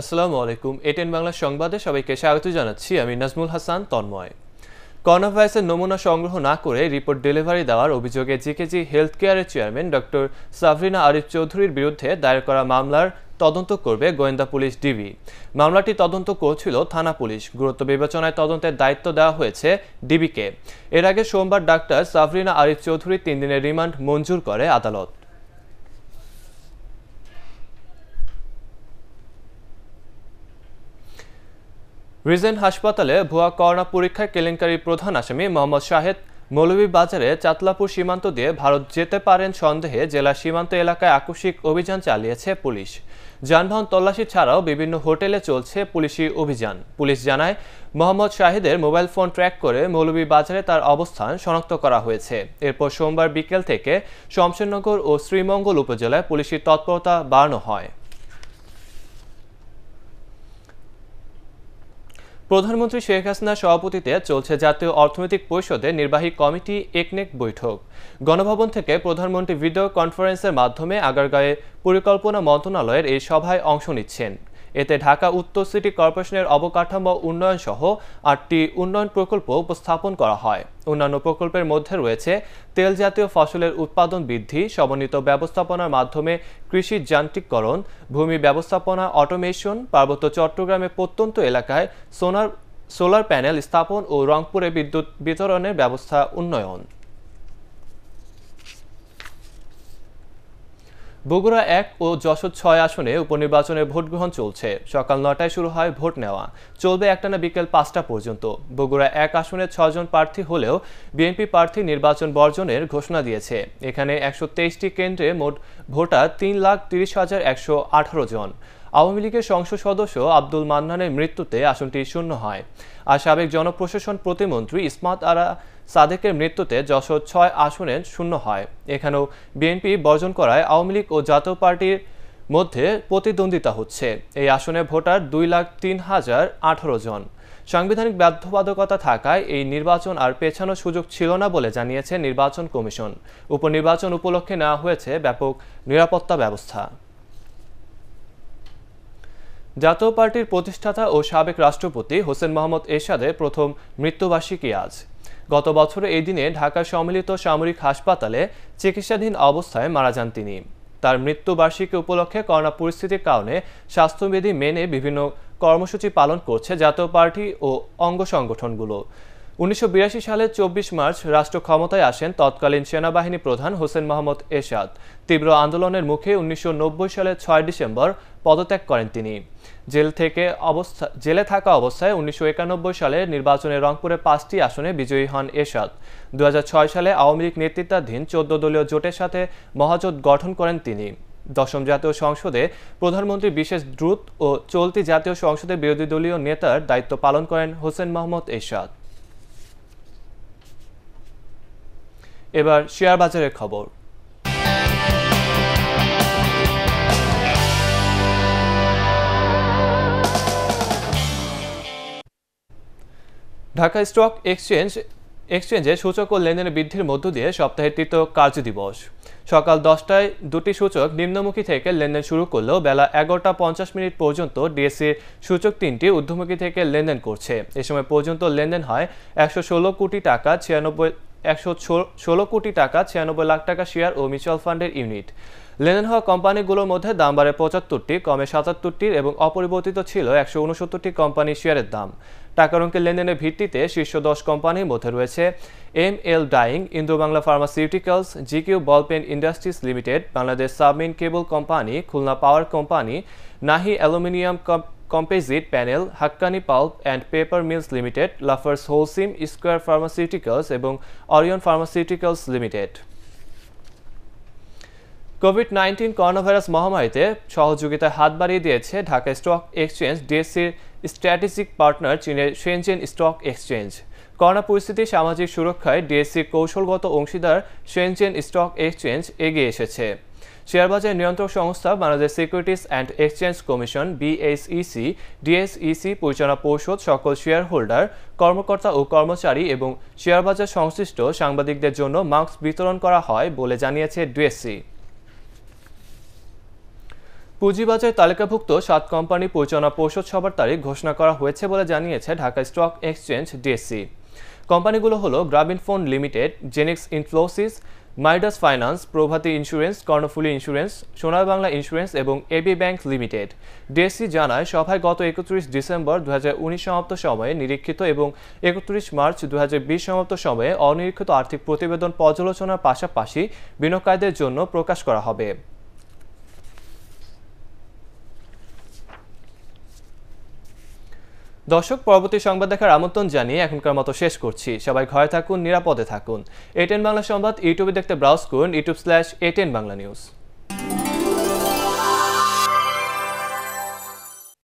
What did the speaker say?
আসসালামু আলাইকুম এটেন বাংলা সংবাদে সবাইকে স্বাগত জানাচ্ছি আমি নাজমুল হাসান তন্ময় করোনা ভাইরাসের নমুনা সংগ্রহ না করে রিপোর্ট ডেলিভারি দেওয়ার অভিযোগে জিকেজি হেলথ কেয়ারের চেয়ারম্যান ডক্টর সাভরিনা আরিফ চৌধুরীর বিরুদ্ধে দায়ের করা মামলার তদন্ত করবে গোয়েন্দা পুলিশ ডিবি মামলাটি তদন্ত করছিল থানা পুলিশ গুরুত্ব বিবেচনায় তদন্তের দায়িত্ব দেওয়া হয়েছে ডিবিকে এর আগে সোমবার ডাক্তার সাভরিনা আরিফ চৌধুরী তিন দিনের রিমান্ড মঞ্জুর করে আদালত রিজেন হাসপাতালে ভুয়া করোনা পরীক্ষায় কেলেঙ্কারির প্রধান আসামি মোহাম্মদ শাহেদ মৌলভীবাজারে চাতলাপুর সীমান্ত দিয়ে ভারত যেতে পারেন সন্দেহে জেলা সীমান্ত এলাকায় আকস্মিক অভিযান চালিয়েছে পুলিশ যানবাহন তল্লাশি ছাড়াও বিভিন্ন হোটেলে চলছে পুলিশি অভিযান পুলিশ জানায় মোহাম্মদ শাহিদের মোবাইল ফোন ট্র্যাক করে মৌলভীবাজারে তার অবস্থান শনাক্ত করা হয়েছে এরপর সোমবার বিকেল থেকে শমশেরনগর ও শ্রীমঙ্গল উপজেলায় পুলিশি তৎপরতা বাড়ানো হয় প্রধানমন্ত্রী শেখ হাসিনার সভাপতিতে চলছে জাতীয় অর্থনৈতিক পরিষদের নির্বাহী কমিটি একনেক বৈঠক গণভবন থেকে প্রধানমন্ত্রী ভিডিও কনফারেন্সের মাধ্যমে আগারগাঁয়ে পরিকল্পনা মন্ত্রণালয়ের এই সভায় অংশ নিচ্ছেন এতে ঢাকা উত্তর সিটি কর্পোরেশনের অবকাঠামো উন্নয়ন সহ আটটি উন্নয়ন প্রকল্প উপস্থাপন করা হয় অন্যান্য প্রকল্পের মধ্যে রয়েছে তেল জাতীয় ফসলের উৎপাদন বৃদ্ধি সমন্বিত ব্যবস্থাপনার মাধ্যমে কৃষি যান্ত্রিককরণ ভূমি ব্যবস্থাপনা অটোমেশন পার্বত্য চট্টগ্রামে প্রত্যন্ত এলাকায় সোনার সোলার প্যানেল স্থাপন ও রংপুরে বিদ্যুৎ বিতরণের ব্যবস্থা উন্নয়ন বগুড়া এক ও যশোর ছয় আসনে উপনির্বাচনের ভোট গ্রহণ চলছে সকাল নটায় শুরু হয় ভোট নেওয়া চলবে একটানা বিকেল পাঁচটা পর্যন্ত বগুড়া এক আসনে ছজন প্রার্থী হলেও বিএনপি প্রার্থী নির্বাচন বর্জনের ঘোষণা দিয়েছে এখানে একশো তেইশটি কেন্দ্রে মোট ভোটার তিন লাখ তিরিশ হাজার একশো আঠারো জন আওয়ামী লীগের সংসদ সদস্য আব্দুল মান্নানের মৃত্যুতে আসনটি শূন্য হয় আর সাবেক জনপ্রশাসন প্রতিমন্ত্রী ইসমাত আরা সাদেকের মৃত্যুতে যশোর ছয় আসনে শূন্য হয় এখানেও বিএনপি বর্জন করায় আওয়ামী লীগ ও জাতীয় পার্টির মধ্যে প্রতিদ্বন্দ্বিতা হচ্ছে এই আসনে ভোটার দুই লাখ তিন হাজার আঠারো জন সাংবিধানিক বাধ্যবাধকতা থাকায় এই নির্বাচন আর পেছানোর সুযোগ ছিল না বলে জানিয়েছে নির্বাচন কমিশন উপনির্বাচন উপলক্ষে নেওয়া হয়েছে ব্যাপক নিরাপত্তা ব্যবস্থা জাতীয় পার্টির প্রতিষ্ঠাতা ও সাবেক রাষ্ট্রপতি হোসেন মোহাম্মদ এরশাদের প্রথম মৃত্যুবার্ষিকী আজ গত বছর এই দিনে ঢাকার সম্মিলিত সামরিক হাসপাতালে চিকিৎসাধীন অবস্থায় মারা যান তিনি তার মৃত্যুবার্ষিকী উপলক্ষে করোনা পরিস্থিতির কারণে স্বাস্থ্যবিধি মেনে বিভিন্ন কর্মসূচি পালন করছে জাতীয় পার্টি ও অঙ্গ সংগঠনগুলো উনিশশো সালে চব্বিশ মার্চ রাষ্ট্র ক্ষমতায় আসেন তৎকালীন সেনাবাহিনী প্রধান হোসেন মোহাম্মদ এরশাদ তীব্র আন্দোলনের মুখে উনিশশো সালের ছয় ডিসেম্বর পদত্যাগ করেন তিনি জেল থেকে অবস্থা জেলে থাকা অবস্থায় উনিশশো সালে নির্বাচনে রংপুরে পাঁচটি আসনে বিজয়ী হন এরশাদ দু সালে আওয়ামী লীগ নেতৃত্বাধীন চোদ্দ দলীয় জোটের সাথে মহাজোট গঠন করেন তিনি দশম জাতীয় সংসদে প্রধানমন্ত্রী বিশেষ দ্রুত ও চলতি জাতীয় সংসদে বিরোধী দলীয় নেতার দায়িত্ব পালন করেন হোসেন মোহাম্মদ এরশাদ এবার শেয়ার বাজারের খবর ঢাকা স্টক এক্সচেঞ্জ এক্সচেঞ্জে সূচক ও লেনদেনের বৃদ্ধির মধ্য দিয়ে সপ্তাহের তৃতীয় দিবস সকাল দশটায় দুটি সূচক নিম্নমুখী থেকে লেনদেন শুরু করলেও বেলা এগারোটা পঞ্চাশ মিনিট পর্যন্ত ডিএসসির সূচক তিনটি ঊর্ধ্বমুখী থেকে লেনদেন করছে এ সময় পর্যন্ত লেনদেন হয় একশো ষোলো কোটি টাকা ছিয়ানব্বই একশো ষোলো কোটি টাকা ছিয়ানব্বই লাখ টাকা শেয়ার ও মিউচুয়াল ফান্ডের ইউনিট লেনদেন হওয়া কোম্পানিগুলোর মধ্যে দাম বাড়ে পঁচাত্তরটি কমে সাতাত্তরটির এবং অপরিবর্তিত ছিল একশো উনসত্তরটি কোম্পানির শেয়ারের দাম টাকার অঙ্কের লেনদেনের ভিত্তিতে শীর্ষ দশ কোম্পানির মধ্যে রয়েছে M L dyeing Indobangla pharmaceuticals G ball ballpen industries limited Bangladesh submarine cable company Khulna power company Nahee aluminium composite panel Hakkani pulp and paper mills limited Lafarge Holcim Square pharmaceuticals এবং Orion pharmaceuticals limited COVID nineteen coronavirus মহামারীতে সহযোগিতায় হাত বাড়িয়ে দিয়েছে Dhaka stock exchange ডিএসসির strategic partner চীনের Shenzhen stock exchange corona পরিস্থিতি সামাজিক সুরক্ষায় ডিএসসির কৌশলগত অংশীদার শেনজেন স্টক এক্সচেঞ্জ এগিয়ে এসেছে শেয়ারবাজার নিয়ন্ত্রক সংস্থা Bangladesh securities and exchange commission BSEC DSEC পরিচালনা পরিষদ সকল শেয়ার হোল্ডার কর্মকর্তা ও কর্মচারী এবং শেয়ারবাজার সংশ্লিষ্ট সাংবাদিকদের জন্য মাস্ক বিতরণ করা হয় বলে জানিয়েছে ডিএসসি e. পুঁজিবাজার তালিকাভুক্ত সাত কোম্পানি পরিচালনা পরিষদ সবার তারিখ ঘোষণা করা হয়েছে বলে জানিয়েছে Dhaka stock exchange DSC e. কোম্পানিগুলো হলো phone limited Genex Infosys Midas finance Prabhati insurance Karnaphuli insurance Sonar Bangla insurance এবং এবি ব্যাংক লিমিটেড ডিএসসি জানায় সভায় গত একত্রিশ ডিসেম্বর দু সমাপ্ত সময়ে নিরীক্ষিত এবং একত্রিশ মার্চ দু সমাপ্ত সময়ে অনিরীক্ষিত আর্থিক প্রতিবেদন পর্যালোচনার পাশাপাশি বিনিয়োগকারীদের জন্য প্রকাশ করা হবে দর্শক পরবর্তী সংবাদ দেখার আমন্ত্রণ জানিয়ে এখনকার মতো শেষ করছি সবাই ঘরে থাকুন নিরাপদে থাকুন এটেন বাংলা সংবাদ ইউটিউবে দেখতে ব্রাউজ করুন YouTube slash ATN Bangla news